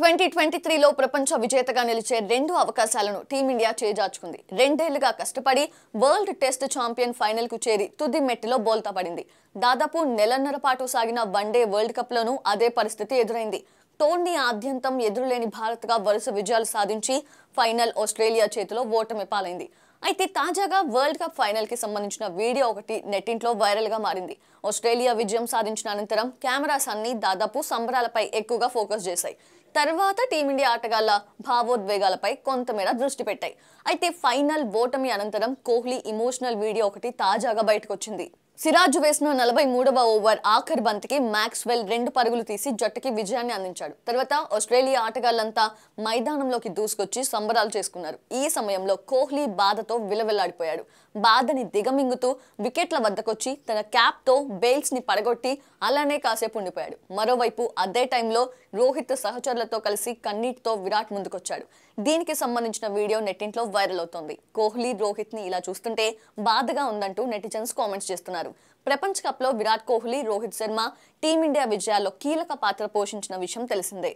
twenty twenty త్రీలో ప్రపంచ విజేతగా నిలిచే రెండు అవకాశాలను టీమిండియా చేజార్చుకుంది రెండేళ్లుగా కష్టపడి వరల్డ్ టెస్ట్ ఛాంపియన్ ఫైనల్కు చేరి తుది మెట్టిలో బోల్తా పడింది దాదాపు నెలన్నర పాటు సాగిన వన్డే వరల్డ్ కప్లోనూ అదే పరిస్థితి ఎదురైంది టోర్నీ ఆద్యంతం ఎదురులేని భారత్గా వరుస విజయాలు సాధించి ఫైనల్ ఆస్ట్రేలియా చేతిలో ఓటమి పాలైంది అయితే తాజాగా వరల్డ్ కప్ ఫైనల్ కి సంబంధించిన వీడియో ఒకటి నెట్టింట్లో వైరల్ గా మారింది ఆస్ట్రేలియా విజయం సాధించిన అనంతరం కెమెరాస్ అన్ని దాదాపు సంబరాలపై ఎక్కువగా ఫోకస్ చేశాయి తర్వాత టీమిండియా ఆటగాళ్ల భావోద్వేగాలపై కొంతమేర దృష్టి పెట్టాయి అయితే ఫైనల్ ఓటమి అనంతరం కోహ్లీ ఇమోషనల్ వీడియో ఒకటి తాజాగా బయటకు వచ్చింది సిరాజ్ వేసిన నలభై మూడవ ఓవర్ ఆఖర్ బంతికి మ్యాక్స్వెల్ రెండు పరుగులు తీసి జట్టుకి విజయాన్ని అందించాడు తర్వాత ఆస్ట్రేలియా ఆటగాళ్లంతా మైదానంలోకి దూసుకొచ్చి సంబరాలు చేసుకున్నారు ఈ సమయంలో కోహ్లీ బాధతో విలవిల్లాడిపోయాడు బాధని దిగమింగుతూ వికెట్ల వద్దకొచ్చి తన క్యాప్తో బెయిల్స్ని పడగొట్టి అలానే కాసేపు ఉండిపోయాడు మరోవైపు అదే టైంలో రోహిత్ సహచరులతో కలిసి కన్నీటితో విరాట్ ముందుకొచ్చాడు దీనికి సంబంధించిన వీడియో నెట్టింట్లో వైరల్ అవుతోంది కోహ్లీ రోహిత్ని ఇలా చూస్తుంటే బాధగా ఉందంటూ నెటిజన్స్ కామెంట్స్ చేస్తున్నారు చేశారు ప్రపంచ లో విరాట్ కోహ్లీ రోహిత్ శర్మ టీమిండియా విజయాల్లో కీలక పాత్ర పోషించిన విషయం తెలిసిందే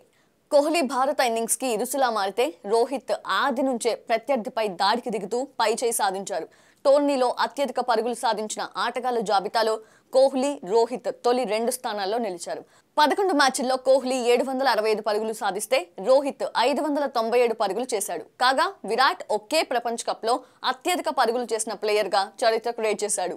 కోహ్లీ భారత ఇన్నింగ్స్ కి ఇరుసులా మారితే రోహిత్ ఆది నుంచే ప్రత్యర్థిపై దాడికి దిగుతూ పై చేయి సాధించారు టోర్నీలో అత్యధిక పరుగులు సాధించిన ఆటగాళ్ల జాబితాలో కోహ్లీ రోహిత్ తొలి రెండు స్థానాల్లో నిలిచారు పదకొండు మ్యాచ్ల్లో కోహ్లీ ఏడు వందల అరవై ఐదు పరుగులు సాధిస్తే రోహిత్ ఐదు వందల తొంభై ఏడు పరుగులు చేశాడు కాగా విరాట్ ఒకే కప్ కప్లో అత్యధిక పరుగులు చేసిన ప్లేయర్గా చరిత్ర క్రియేట్ చేశాడు